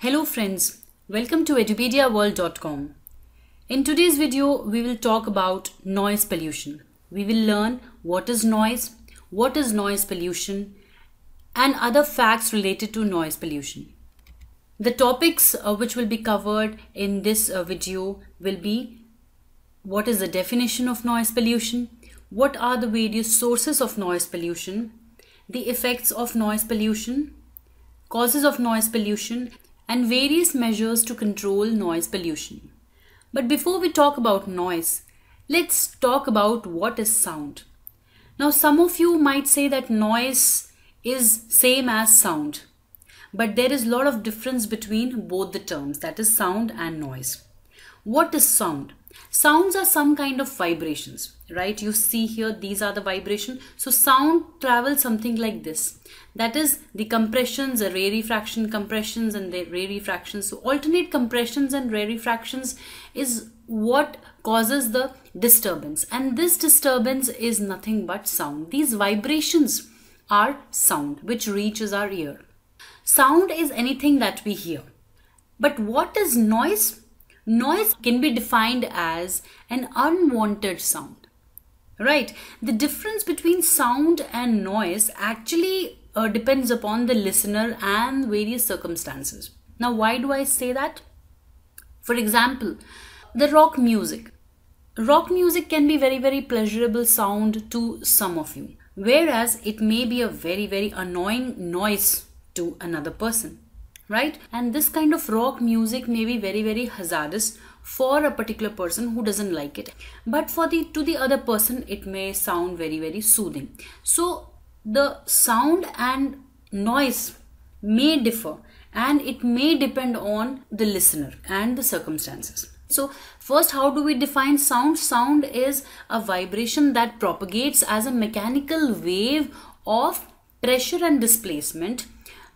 Hello friends, welcome to edupediaworld.com. In today's video, we will talk about noise pollution. We will learn what is noise, what is noise pollution, and other facts related to noise pollution. The topics uh, which will be covered in this uh, video will be what is the definition of noise pollution, what are the various sources of noise pollution, the effects of noise pollution, causes of noise pollution, and various measures to control noise pollution. But before we talk about noise, let's talk about what is sound. Now some of you might say that noise is same as sound. But there is a lot of difference between both the terms that is sound and noise. What is sound? Sounds are some kind of vibrations, right? You see here, these are the vibration. So sound travels something like this that is the compressions, the ray compressions and the ray refractions. So alternate compressions and rarefactions is what causes the disturbance and this disturbance is nothing but sound. These vibrations are sound which reaches our ear. Sound is anything that we hear. But what is noise? Noise can be defined as an unwanted sound. Right. The difference between sound and noise actually uh, depends upon the listener and various circumstances. Now, why do I say that? For example, the rock music. Rock music can be very, very pleasurable sound to some of you, whereas it may be a very, very annoying noise to another person, right? And this kind of rock music may be very, very hazardous for a particular person who doesn't like it but for the to the other person it may sound very very soothing so the sound and noise may differ and it may depend on the listener and the circumstances. So first, how do we define sound? Sound is a vibration that propagates as a mechanical wave of pressure and displacement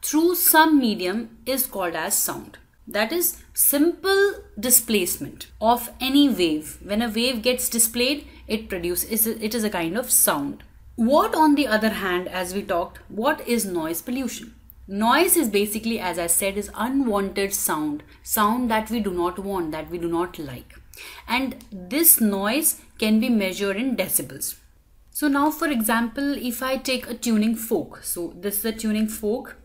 through some medium is called as sound. That is simple displacement of any wave. When a wave gets displayed, it produces, it is a kind of sound. What, on the other hand, as we talked, what is noise pollution? Noise is basically, as I said, is unwanted sound, sound that we do not want, that we do not like. And this noise can be measured in decibels. So now, for example, if I take a tuning fork, so this is a tuning fork,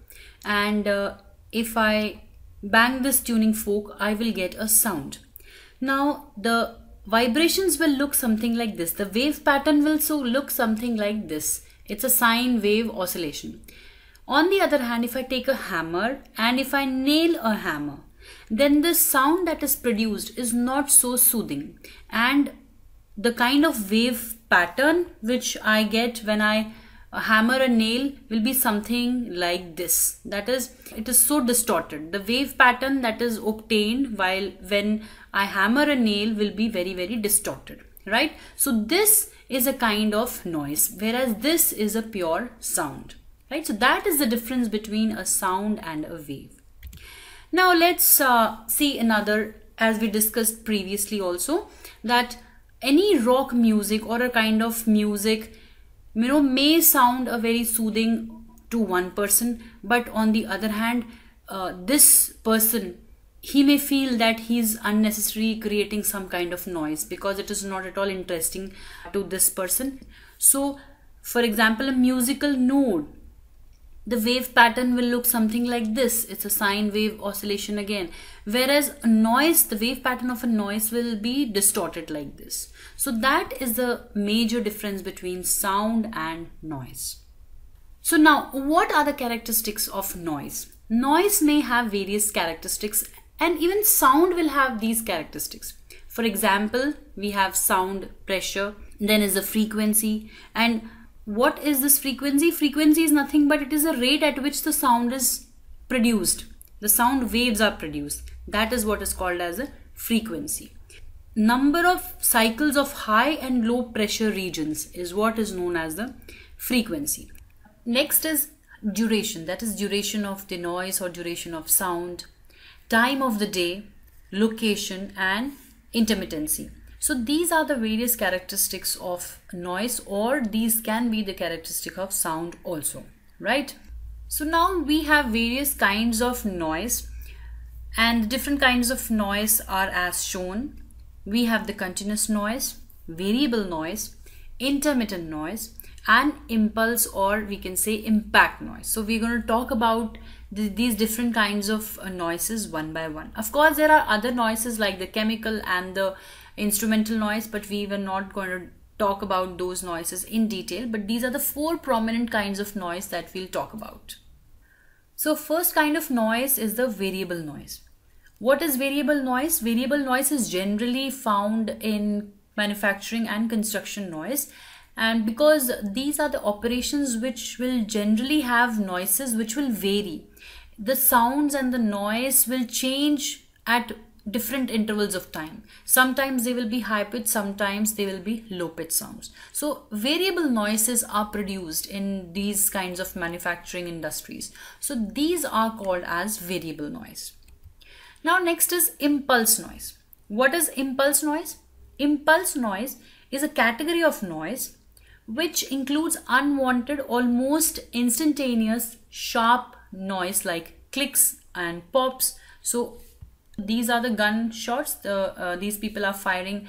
and uh, if I bang this tuning fork, I will get a sound. Now, the vibrations will look something like this. The wave pattern will so look something like this. It's a sine wave oscillation. On the other hand, if I take a hammer and if I nail a hammer, then the sound that is produced is not so soothing and the kind of wave pattern which I get when I hammer a nail will be something like this that is it is so distorted the wave pattern that is obtained while when i hammer a nail will be very very distorted right so this is a kind of noise whereas this is a pure sound right so that is the difference between a sound and a wave now let's uh, see another as we discussed previously also that any rock music or a kind of music you know may sound a very soothing to one person but on the other hand uh, this person he may feel that he's unnecessarily creating some kind of noise because it is not at all interesting to this person so for example a musical note the wave pattern will look something like this. It's a sine wave oscillation again. Whereas a noise, the wave pattern of a noise will be distorted like this. So that is the major difference between sound and noise. So now, what are the characteristics of noise? Noise may have various characteristics and even sound will have these characteristics. For example, we have sound pressure, then is the frequency and what is this frequency? Frequency is nothing but it is a rate at which the sound is produced. The sound waves are produced. That is what is called as a frequency. Number of cycles of high and low pressure regions is what is known as the frequency. Next is duration. That is duration of the noise or duration of sound. Time of the day, location and intermittency. So these are the various characteristics of noise or these can be the characteristic of sound also, right? So now we have various kinds of noise and different kinds of noise are as shown. We have the continuous noise, variable noise, intermittent noise and impulse or we can say impact noise. So we're going to talk about th these different kinds of uh, noises one by one. Of course, there are other noises like the chemical and the instrumental noise but we were not going to talk about those noises in detail but these are the four prominent kinds of noise that we'll talk about. So first kind of noise is the variable noise. What is variable noise? Variable noise is generally found in manufacturing and construction noise and because these are the operations which will generally have noises which will vary the sounds and the noise will change at different intervals of time. Sometimes they will be high pitched, sometimes they will be low pitched sounds. So variable noises are produced in these kinds of manufacturing industries. So these are called as variable noise. Now next is impulse noise. What is impulse noise? Impulse noise is a category of noise which includes unwanted, almost instantaneous, sharp noise like clicks and pops. So these are the gun shots uh, these people are firing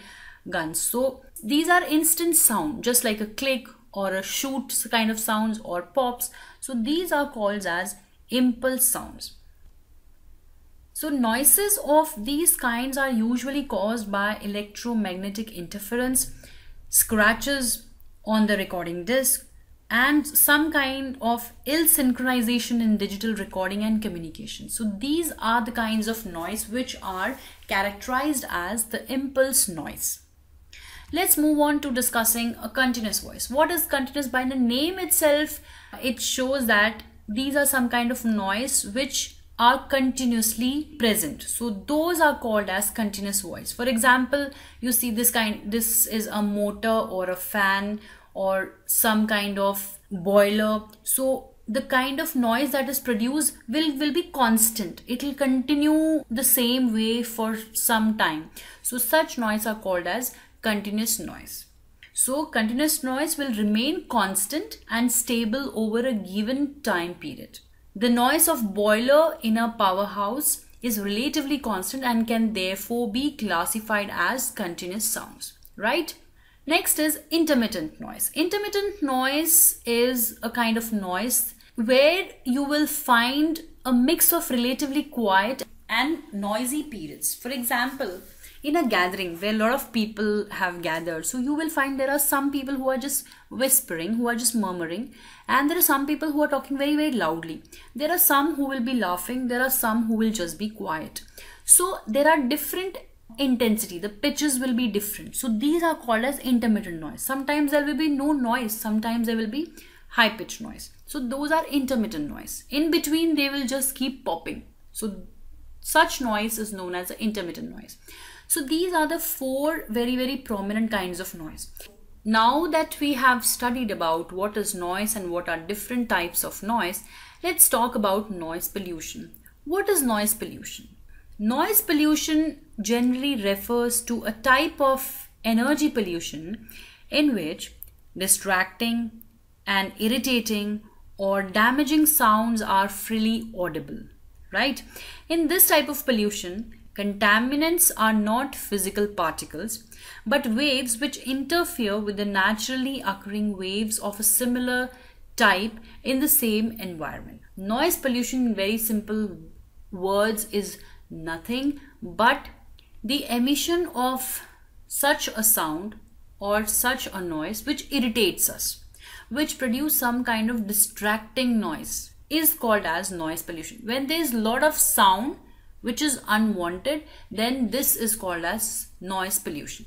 guns so these are instant sound just like a click or a shoot kind of sounds or pops so these are called as impulse sounds so noises of these kinds are usually caused by electromagnetic interference, scratches on the recording disc, and some kind of ill synchronization in digital recording and communication. So these are the kinds of noise which are characterized as the impulse noise. Let's move on to discussing a continuous voice. What is continuous? By the name itself, it shows that these are some kind of noise which are continuously present so those are called as continuous voice for example you see this kind this is a motor or a fan or some kind of boiler so the kind of noise that is produced will will be constant it will continue the same way for some time so such noise are called as continuous noise so continuous noise will remain constant and stable over a given time period the noise of boiler in a powerhouse is relatively constant and can therefore be classified as continuous sounds right Next is intermittent noise. Intermittent noise is a kind of noise where you will find a mix of relatively quiet and noisy periods. For example, in a gathering where a lot of people have gathered, so you will find there are some people who are just whispering, who are just murmuring, and there are some people who are talking very, very loudly. There are some who will be laughing, there are some who will just be quiet. So there are different intensity the pitches will be different so these are called as intermittent noise sometimes there will be no noise sometimes there will be high pitch noise so those are intermittent noise in between they will just keep popping so such noise is known as intermittent noise so these are the four very very prominent kinds of noise now that we have studied about what is noise and what are different types of noise let's talk about noise pollution what is noise pollution noise pollution generally refers to a type of energy pollution in which distracting and irritating or damaging sounds are freely audible, right? In this type of pollution, Contaminants are not physical particles, but waves which interfere with the naturally occurring waves of a similar type in the same environment. Noise pollution in very simple words is nothing but the emission of such a sound or such a noise which irritates us, which produce some kind of distracting noise is called as noise pollution. When there is lot of sound which is unwanted, then this is called as noise pollution.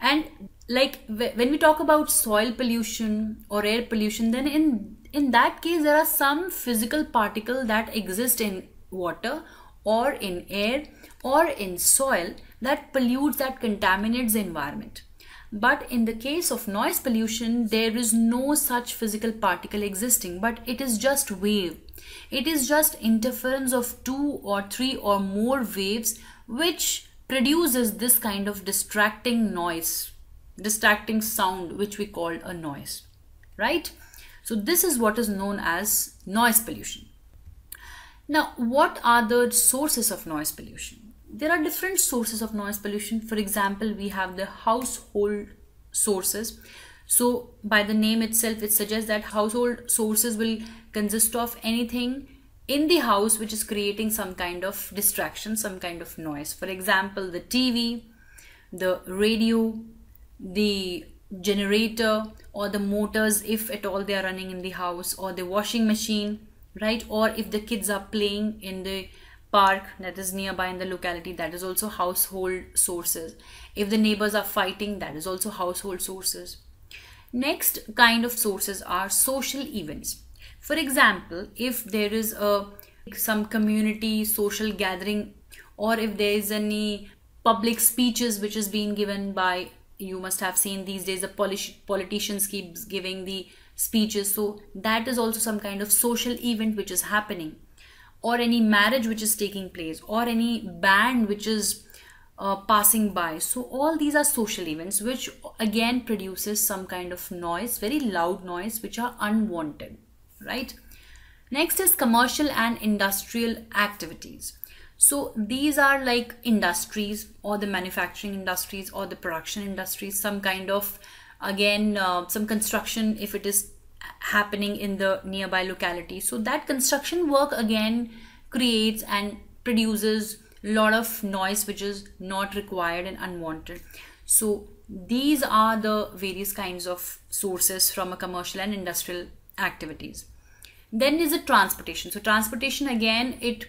And like when we talk about soil pollution or air pollution, then in in that case there are some physical particle that exist in water or in air or in soil that pollutes, that contaminates the environment. But in the case of noise pollution, there is no such physical particle existing, but it is just wave. It is just interference of two or three or more waves which produces this kind of distracting noise, distracting sound which we call a noise, right? So this is what is known as noise pollution. Now, what are the sources of noise pollution? there are different sources of noise pollution. For example, we have the household sources. So by the name itself, it suggests that household sources will consist of anything in the house which is creating some kind of distraction, some kind of noise. For example, the TV, the radio, the generator or the motors if at all they are running in the house or the washing machine, right? Or if the kids are playing in the park that is nearby in the locality that is also household sources if the neighbors are fighting that is also household sources next kind of sources are social events for example if there is a some community social gathering or if there is any public speeches which is being given by you must have seen these days the Polish politicians keeps giving the speeches so that is also some kind of social event which is happening or any marriage which is taking place or any band which is uh, passing by so all these are social events which again produces some kind of noise very loud noise which are unwanted right next is commercial and industrial activities so these are like industries or the manufacturing industries or the production industries some kind of again uh, some construction if it is happening in the nearby locality so that construction work again creates and produces a lot of noise which is not required and unwanted so these are the various kinds of sources from a commercial and industrial activities then is the transportation so transportation again it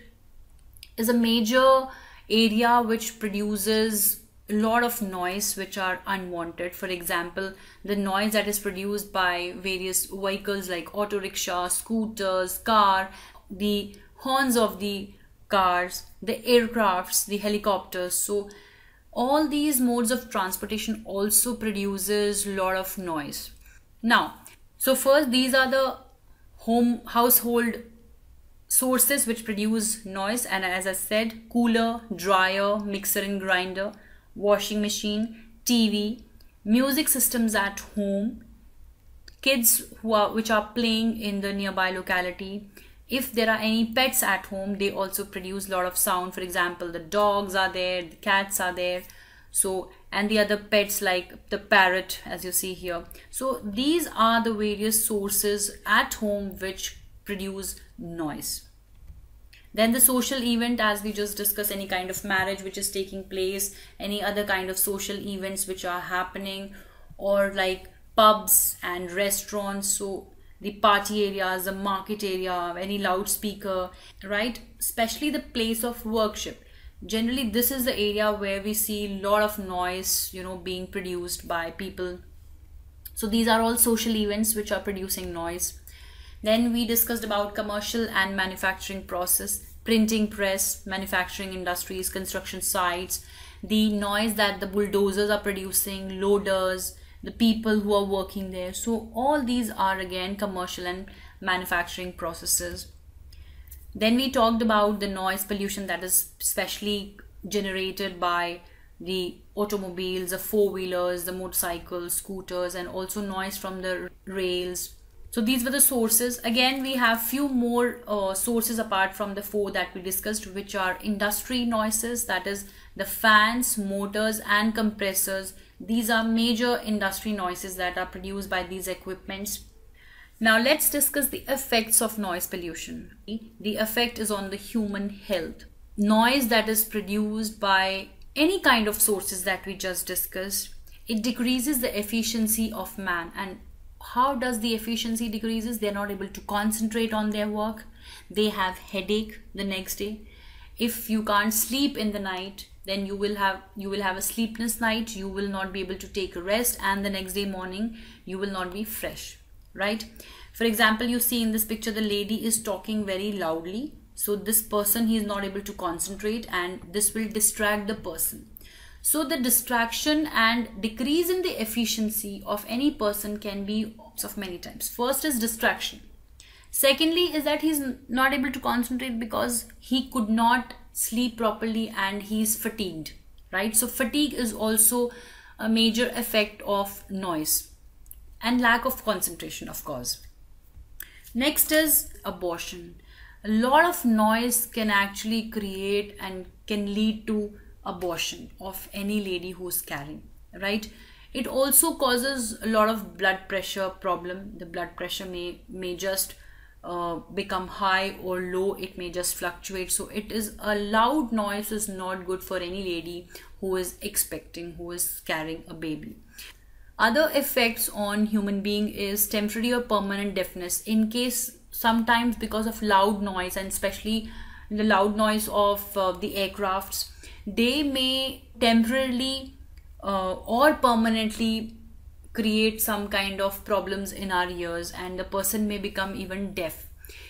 is a major area which produces lot of noise which are unwanted for example the noise that is produced by various vehicles like auto rickshaw scooters car the horns of the cars the aircrafts the helicopters so all these modes of transportation also produces lot of noise now so first these are the home household sources which produce noise and as i said cooler dryer mixer and grinder washing machine, TV, music systems at home, kids who are which are playing in the nearby locality. If there are any pets at home, they also produce a lot of sound. For example, the dogs are there, the cats are there. So, and the other pets like the parrot, as you see here. So these are the various sources at home which produce noise. Then the social event, as we just discussed, any kind of marriage which is taking place, any other kind of social events which are happening, or like pubs and restaurants. So the party areas, the market area, any loudspeaker, right? Especially the place of worship. Generally, this is the area where we see a lot of noise, you know, being produced by people. So these are all social events which are producing noise. Then we discussed about commercial and manufacturing process, printing press, manufacturing industries, construction sites, the noise that the bulldozers are producing, loaders, the people who are working there. So all these are again commercial and manufacturing processes. Then we talked about the noise pollution that is specially generated by the automobiles, the four-wheelers, the motorcycles, scooters, and also noise from the rails, so these were the sources. Again, we have few more uh, sources apart from the four that we discussed, which are industry noises, that is the fans, motors and compressors. These are major industry noises that are produced by these equipments. Now let's discuss the effects of noise pollution. The effect is on the human health. Noise that is produced by any kind of sources that we just discussed, it decreases the efficiency of man and how does the efficiency decreases they're not able to concentrate on their work they have headache the next day if you can't sleep in the night then you will have you will have a sleepless night you will not be able to take a rest and the next day morning you will not be fresh right for example you see in this picture the lady is talking very loudly so this person he is not able to concentrate and this will distract the person so the distraction and decrease in the efficiency of any person can be of many times. First is distraction. Secondly is that he's not able to concentrate because he could not sleep properly and he is fatigued, right? So fatigue is also a major effect of noise and lack of concentration, of course. Next is abortion. A lot of noise can actually create and can lead to abortion of any lady who's carrying right it also causes a lot of blood pressure problem the blood pressure may may just uh, become high or low it may just fluctuate so it is a loud noise is not good for any lady who is expecting who is carrying a baby other effects on human being is temporary or permanent deafness in case sometimes because of loud noise and especially the loud noise of uh, the aircrafts they may temporarily uh, or permanently create some kind of problems in our ears and the person may become even deaf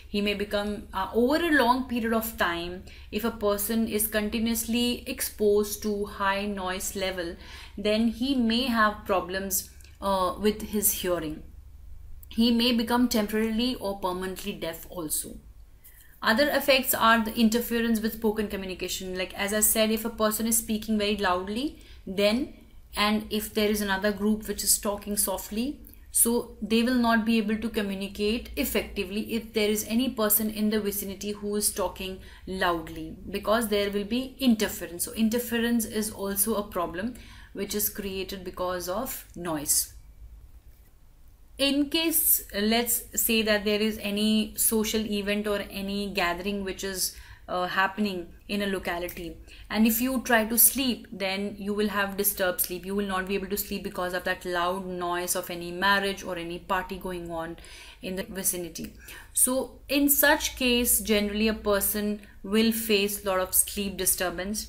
he may become uh, over a long period of time if a person is continuously exposed to high noise level then he may have problems uh, with his hearing he may become temporarily or permanently deaf also other effects are the interference with spoken communication. Like as I said, if a person is speaking very loudly, then and if there is another group which is talking softly, so they will not be able to communicate effectively if there is any person in the vicinity who is talking loudly because there will be interference. So interference is also a problem which is created because of noise in case let's say that there is any social event or any gathering which is uh, happening in a locality and if you try to sleep then you will have disturbed sleep you will not be able to sleep because of that loud noise of any marriage or any party going on in the vicinity so in such case generally a person will face a lot of sleep disturbance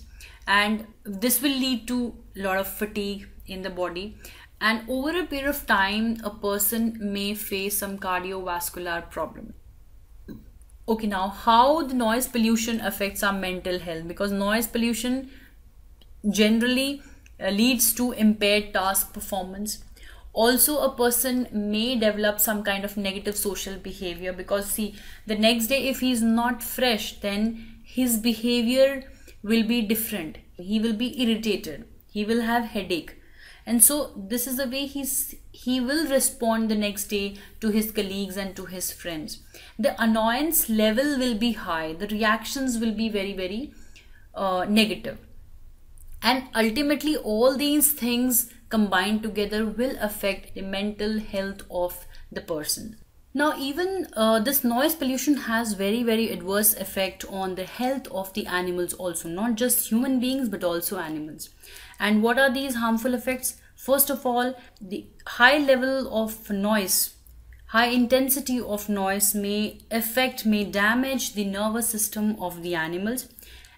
and this will lead to a lot of fatigue in the body and over a period of time a person may face some cardiovascular problem okay now how the noise pollution affects our mental health because noise pollution generally uh, leads to impaired task performance also a person may develop some kind of negative social behavior because see the next day if he's not fresh then his behavior will be different he will be irritated he will have headache and so this is the way he's he will respond the next day to his colleagues and to his friends the annoyance level will be high the reactions will be very very uh, negative and ultimately all these things combined together will affect the mental health of the person now even uh, this noise pollution has very very adverse effect on the health of the animals also not just human beings but also animals and what are these harmful effects? First of all, the high level of noise, high intensity of noise may affect, may damage the nervous system of the animals.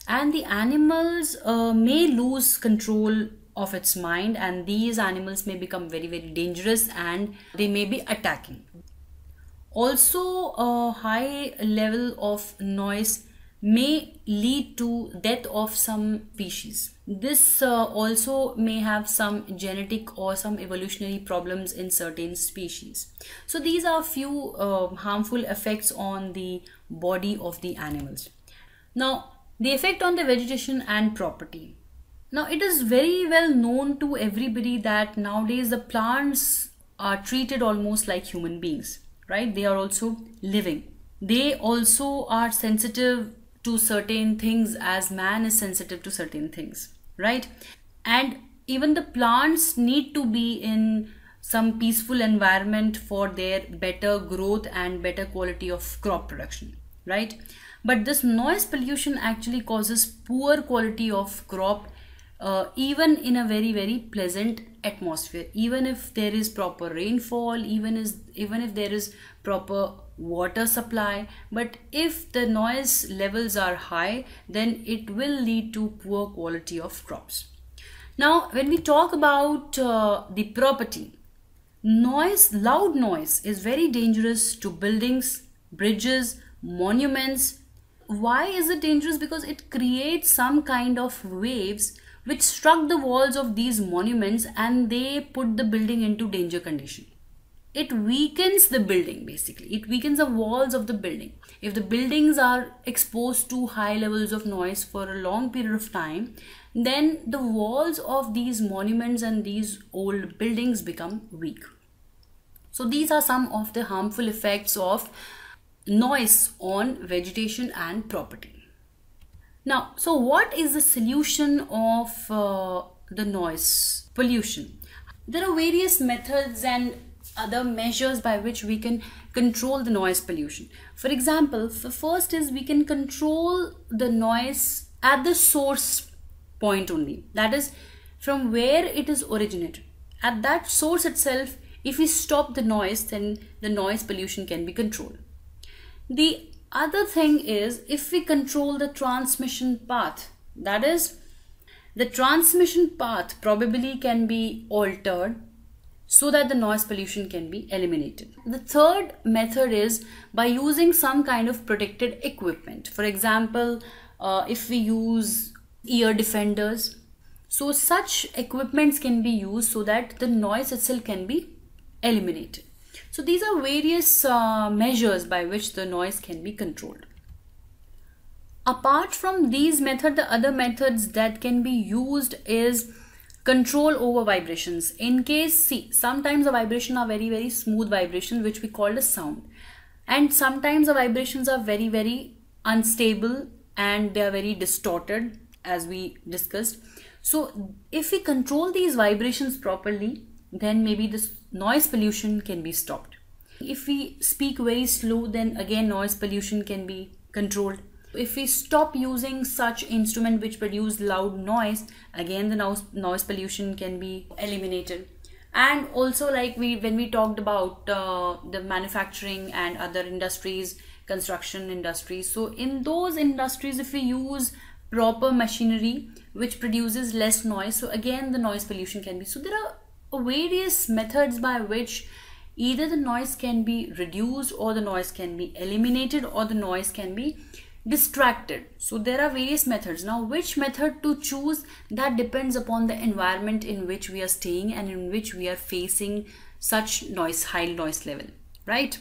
And the animals uh, may lose control of its mind and these animals may become very very dangerous and they may be attacking also a high level of noise may lead to death of some species this uh, also may have some genetic or some evolutionary problems in certain species. So these are few uh, harmful effects on the body of the animals. Now the effect on the vegetation and property. Now it is very well known to everybody that nowadays the plants are treated almost like human beings, right? They are also living. They also are sensitive to certain things as man is sensitive to certain things right and even the plants need to be in some peaceful environment for their better growth and better quality of crop production right but this noise pollution actually causes poor quality of crop uh, even in a very very pleasant atmosphere even if there is proper rainfall even is even if there is proper water supply but if the noise levels are high then it will lead to poor quality of crops now when we talk about uh, the property noise loud noise is very dangerous to buildings bridges monuments why is it dangerous because it creates some kind of waves which struck the walls of these monuments and they put the building into danger condition. It weakens the building basically. It weakens the walls of the building. If the buildings are exposed to high levels of noise for a long period of time, then the walls of these monuments and these old buildings become weak. So these are some of the harmful effects of noise on vegetation and property. Now, so what is the solution of uh, the noise pollution? There are various methods and other measures by which we can control the noise pollution. For example, the first is we can control the noise at the source point only. That is from where it is originated. At that source itself, if we stop the noise, then the noise pollution can be controlled. The other thing is if we control the transmission path, that is, the transmission path probably can be altered so that the noise pollution can be eliminated. The third method is by using some kind of protected equipment. For example, uh, if we use ear defenders, so such equipments can be used so that the noise itself can be eliminated. So these are various uh, measures by which the noise can be controlled. Apart from these method, the other methods that can be used is control over vibrations. In case, see, sometimes the vibration are very, very smooth vibrations, which we call the sound. And sometimes the vibrations are very, very unstable and they are very distorted as we discussed. So if we control these vibrations properly, then maybe this noise pollution can be stopped. If we speak very slow, then again noise pollution can be controlled. If we stop using such instrument which produce loud noise, again the noise, noise pollution can be eliminated. And also like we when we talked about uh, the manufacturing and other industries, construction industries. So in those industries, if we use proper machinery which produces less noise, so again the noise pollution can be. So there are various methods by which either the noise can be reduced or the noise can be eliminated or the noise can be distracted so there are various methods now which method to choose that depends upon the environment in which we are staying and in which we are facing such noise high noise level right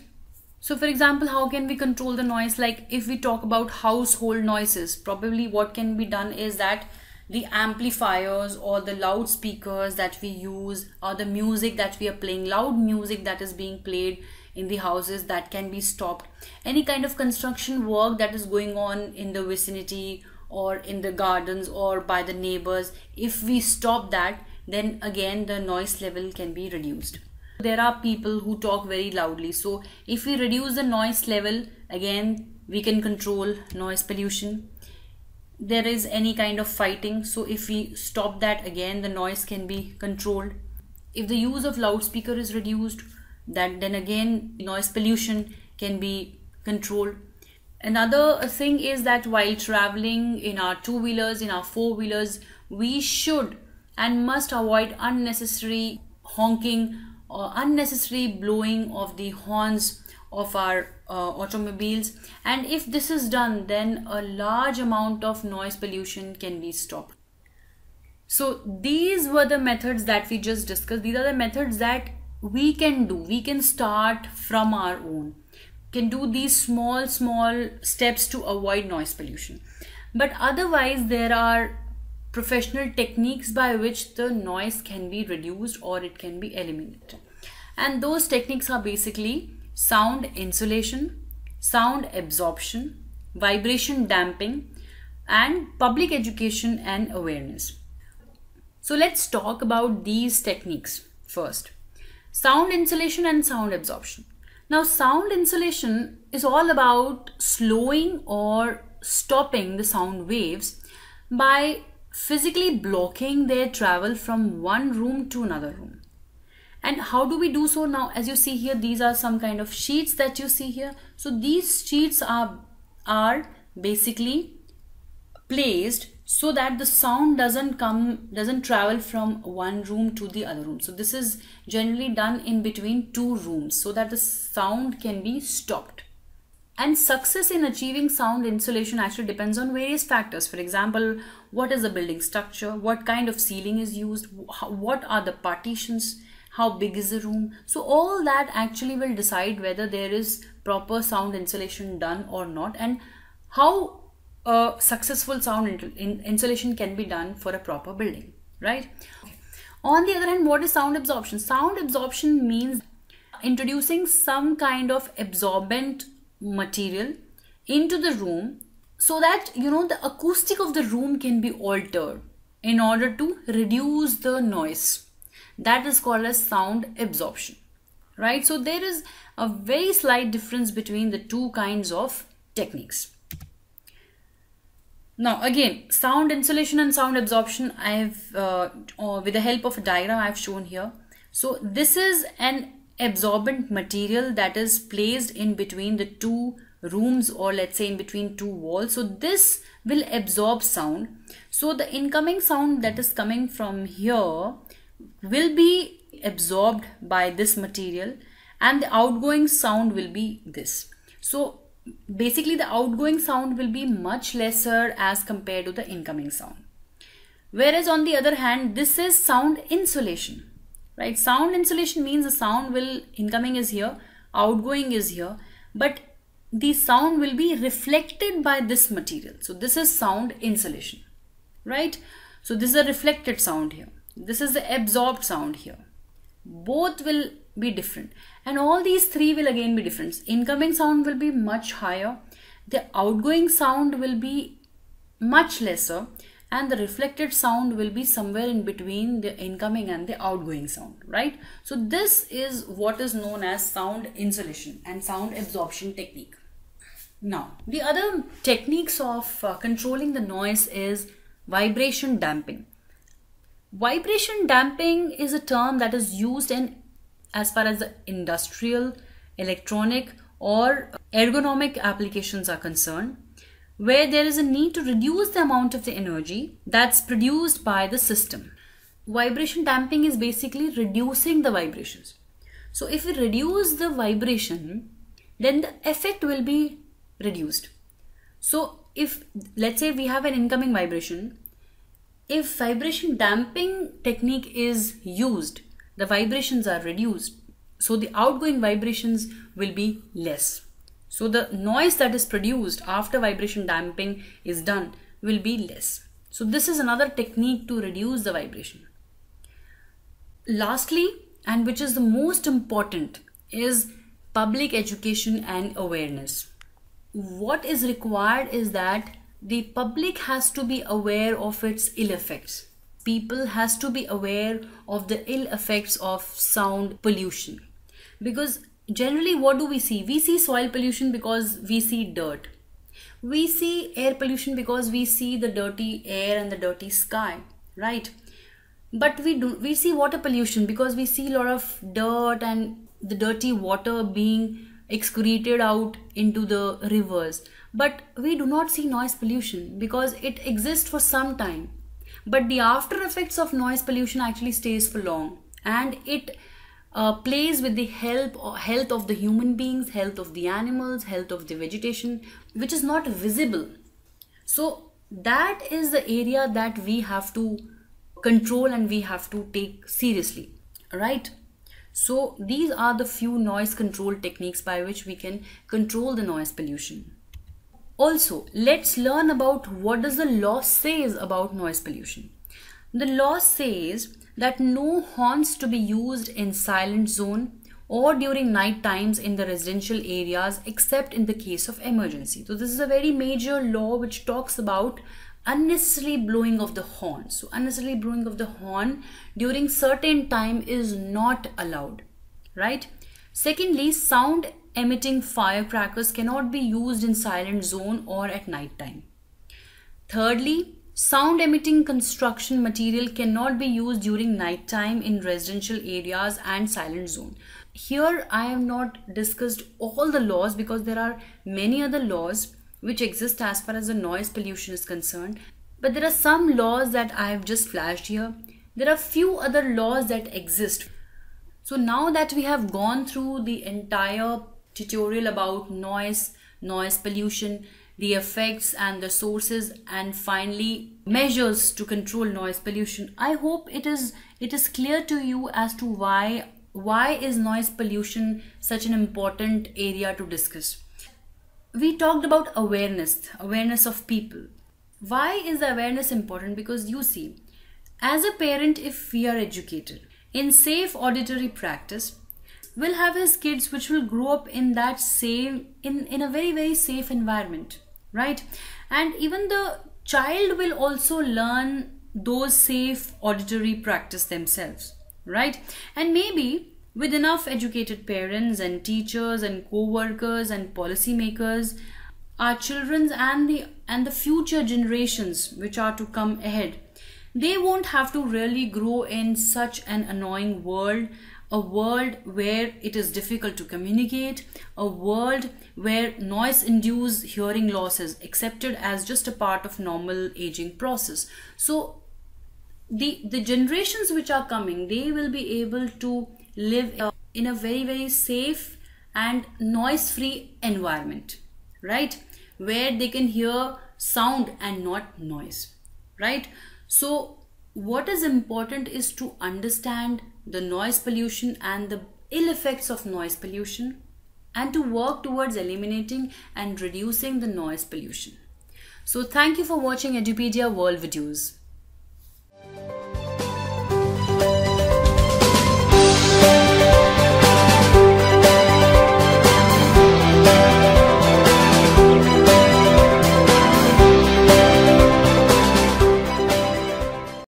so for example how can we control the noise like if we talk about household noises probably what can be done is that the amplifiers or the loudspeakers that we use or the music that we are playing loud music that is being played in the houses that can be stopped any kind of construction work that is going on in the vicinity or in the gardens or by the neighbors if we stop that then again the noise level can be reduced there are people who talk very loudly so if we reduce the noise level again we can control noise pollution there is any kind of fighting so if we stop that again the noise can be controlled if the use of loudspeaker is reduced that then again noise pollution can be controlled another thing is that while traveling in our two wheelers in our four wheelers we should and must avoid unnecessary honking or unnecessary blowing of the horns of our uh, automobiles and if this is done then a large amount of noise pollution can be stopped so these were the methods that we just discussed these are the methods that we can do we can start from our own can do these small small steps to avoid noise pollution but otherwise there are professional techniques by which the noise can be reduced or it can be eliminated and those techniques are basically sound insulation, sound absorption, vibration damping, and public education and awareness. So let's talk about these techniques first. Sound insulation and sound absorption. Now, sound insulation is all about slowing or stopping the sound waves by physically blocking their travel from one room to another room and how do we do so now as you see here these are some kind of sheets that you see here so these sheets are are basically placed so that the sound doesn't come doesn't travel from one room to the other room so this is generally done in between two rooms so that the sound can be stopped and success in achieving sound insulation actually depends on various factors for example what is the building structure what kind of ceiling is used what are the partitions how big is the room so all that actually will decide whether there is proper sound insulation done or not and how uh, successful sound in insulation can be done for a proper building right okay. on the other hand what is sound absorption sound absorption means introducing some kind of absorbent material into the room so that you know the acoustic of the room can be altered in order to reduce the noise that is called as sound absorption right so there is a very slight difference between the two kinds of techniques now again sound insulation and sound absorption i have uh, with the help of a diagram i've shown here so this is an absorbent material that is placed in between the two rooms or let's say in between two walls so this will absorb sound so the incoming sound that is coming from here will be absorbed by this material and the outgoing sound will be this. So basically the outgoing sound will be much lesser as compared to the incoming sound. Whereas on the other hand, this is sound insulation, right? Sound insulation means the sound will, incoming is here, outgoing is here, but the sound will be reflected by this material. So this is sound insulation, right? So this is a reflected sound here. This is the absorbed sound here. Both will be different and all these three will again be different. Incoming sound will be much higher. The outgoing sound will be much lesser and the reflected sound will be somewhere in between the incoming and the outgoing sound, right? So this is what is known as sound insulation and sound absorption technique. Now, the other techniques of uh, controlling the noise is vibration damping. Vibration damping is a term that is used in as far as the industrial, electronic or ergonomic applications are concerned where there is a need to reduce the amount of the energy that's produced by the system. Vibration damping is basically reducing the vibrations. So if we reduce the vibration, then the effect will be reduced. So if let's say we have an incoming vibration if vibration damping technique is used, the vibrations are reduced. So the outgoing vibrations will be less. So the noise that is produced after vibration damping is done will be less. So this is another technique to reduce the vibration. Lastly, and which is the most important, is public education and awareness. What is required is that the public has to be aware of its ill effects. People has to be aware of the ill effects of sound pollution. Because generally what do we see? We see soil pollution because we see dirt. We see air pollution because we see the dirty air and the dirty sky, right? But we do we see water pollution because we see a lot of dirt and the dirty water being excreted out into the rivers but we do not see noise pollution because it exists for some time but the after effects of noise pollution actually stays for long and it uh, plays with the help health of the human beings health of the animals health of the vegetation which is not visible so that is the area that we have to control and we have to take seriously right so these are the few noise control techniques by which we can control the noise pollution also, let's learn about what does the law says about noise pollution. The law says that no horns to be used in silent zone or during night times in the residential areas except in the case of emergency. So this is a very major law which talks about unnecessary blowing of the horn. So unnecessary blowing of the horn during certain time is not allowed, right? Secondly, sound emitting firecrackers cannot be used in silent zone or at night time. Thirdly, sound emitting construction material cannot be used during night time in residential areas and silent zone. Here I have not discussed all the laws because there are many other laws which exist as far as the noise pollution is concerned. But there are some laws that I have just flashed here. There are few other laws that exist. So now that we have gone through the entire tutorial about noise, noise pollution, the effects and the sources and finally measures to control noise pollution. I hope it is it is clear to you as to why why is noise pollution such an important area to discuss. We talked about awareness, awareness of people. Why is the awareness important? Because you see, as a parent, if we are educated in safe auditory practice, will have his kids which will grow up in that same in in a very very safe environment right and even the child will also learn those safe auditory practice themselves right and maybe with enough educated parents and teachers and co-workers and policymakers our children's and the and the future generations which are to come ahead they won't have to really grow in such an annoying world a world where it is difficult to communicate, a world where noise induced hearing loss is accepted as just a part of normal aging process. So the the generations which are coming, they will be able to live in a very very safe and noise free environment, right? Where they can hear sound and not noise, right? So what is important is to understand the noise pollution and the ill effects of noise pollution and to work towards eliminating and reducing the noise pollution. So thank you for watching Edupedia World videos.